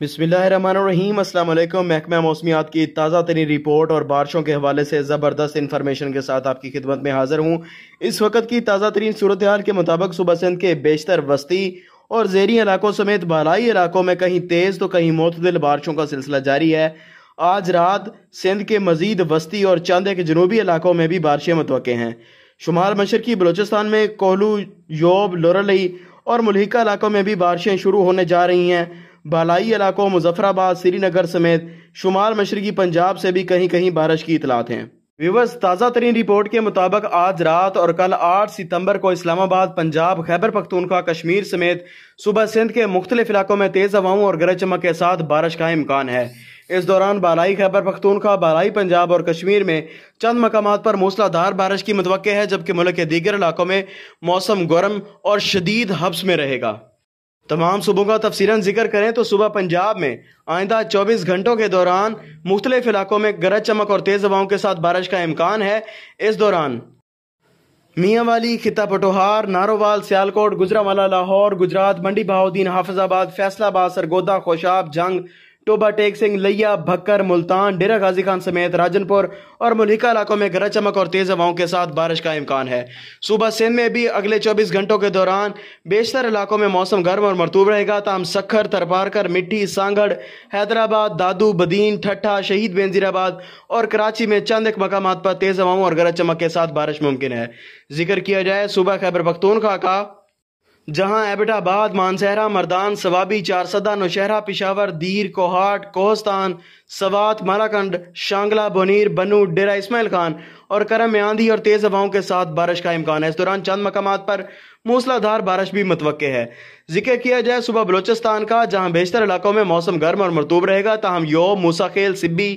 बिसमीम महकमा मौसमियात की ताज़ा तरीन रिपोर्ट और बारिशों के हवाले से ज़बरदस्त इन्फॉर्मेशन के साथ आपकी खिदमत में हाज़िर हूँ इस वक्त की ताज़ा तरीन सूरत हाल के मुताबिक सुबह सिंध के बेशतर वस्ती और जेरी इलाकों समेत बालाई इलाकों में कहीं तेज़ तो कहीं मतदिल बारिशों का सिलसिला जारी है आज रात सिंध के मजीद वस्ती और चंद के जनूबी इलाकों में भी बारिशें मतव हैं शुमाल मशरकी बलोचिस्तान में कोहलू योब लोरली और मलहिका इलाकों में भी बारिशें शुरू होने जा रही हैं बालाई इलाकों मुजफ्फराबाद श्रीनगर समेत शुमाल मशरकी पंजाब से भी कहीं कहीं बारिश की इतलात हैं विवर्स ताज़ा तरीन रिपोर्ट के मुताबिक आज रात और कल 8 सितंबर को इस्लामाबाद पंजाब खैबर पख्तूनखा कश्मीर समेत सुबह सिंध के मुख्तलिफ इलाकों में तेज़ हवाओं और गरज चमक के साथ बारिश का इम्कान है इस दौरान बालाई खैबर पख्तूनखा बालाई पंजाब और कश्मीर में चंद मकाम पर मूसलाधार बारिश की मतवक़ है जबकि मुल्क के दीगर इलाकों में मौसम गर्म और शदीद हब्स में रहेगा तमाम सूबों का तफसीला जिक्र करें तो सुबह पंजाब में आइंदा 24 घंटों के दौरान मुख्तलिफ इलाकों में गरज चमक और तेज़ हवाओं के साथ बारिश का इम्कान है इस दौरान मियाँवाली खिता पटोहार नारोवाल सियालकोट गुजरावाला लाहौर गुजरात मंडी बहाउद्दीन हाफिजाबाद फैसलाबाद सरगोदा खोशाब जंग टोबा टेक सिंह लैया भक्कर मुल्तान डेरा गाजी खान समेत राजनपुर और मुलिका इलाकों में गरज चमक और तेज़ हवाओं के साथ बारिश का इम्कान है सूबा सिंध में भी अगले चौबीस घंटों के दौरान बेशतर इलाकों में मौसम गर्म और मरतूब रहेगा तमाम सखर तरपारकर मिट्टी सांगड़ हैदराबाद दादू बदीन ठट्ठा शहीद बेनजीराबाद और कराची में चंद एक मकाम पर तेज़ हवाओं और गरज चमक के साथ बारिश मुमकिन है जिक्र किया जाए सुबह खैबर पखतूनखा का जहां एबटाबाद मानसहरा मरदान सवाबी चारसदा नौशहरा पिशावर दीर कोहाट कोहस्तान सवात मालाकंड शांगला बनीर बनू डेरा इस्माइल खान और करम में आंधी और तेज हवाओं के साथ बारिश का इम्कान है इस दौरान चंद मकाम पर मूसलाधार बारिश भी मतवक़ है जिक्र किया जाए सुबह बलोचिस्तान का जहां बेशतर इलाकों में मौसम गर्म और मरतूब रहेगा तहम यो मूसाखेल सिब्बी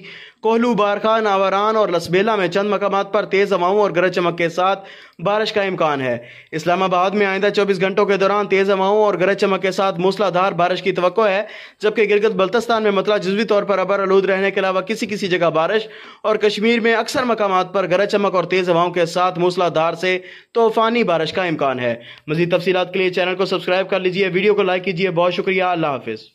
कोहलू बारखा नावरान और लसबेला में चंद मकाम पर तेज़ हवाओं और गरज चमक के साथ बारिश का इम्कान है इस्लामाबाद में आइंदा चौबीस घंटों के दौरान तेज़ हवाओं और गरज चमक के साथ मूसलाधार बारिश की तो है जबकि गिरगत बल्तस्तान में मतला जजवी तौर पर अबर आलूद रहने के अलावा किसी किसी जगह बारिश और कश्मीर में अक्सर मकाम पर गरज गरज चमक और तेज हवाओं के साथ मूसलाधार से तूफानी बारिश का इम्कान है मजीद तफसी के लिए चैनल को सब्सक्राइब कर लीजिए वीडियो को लाइक कीजिए बहुत शुक्रिया अल्लाह हाफिज़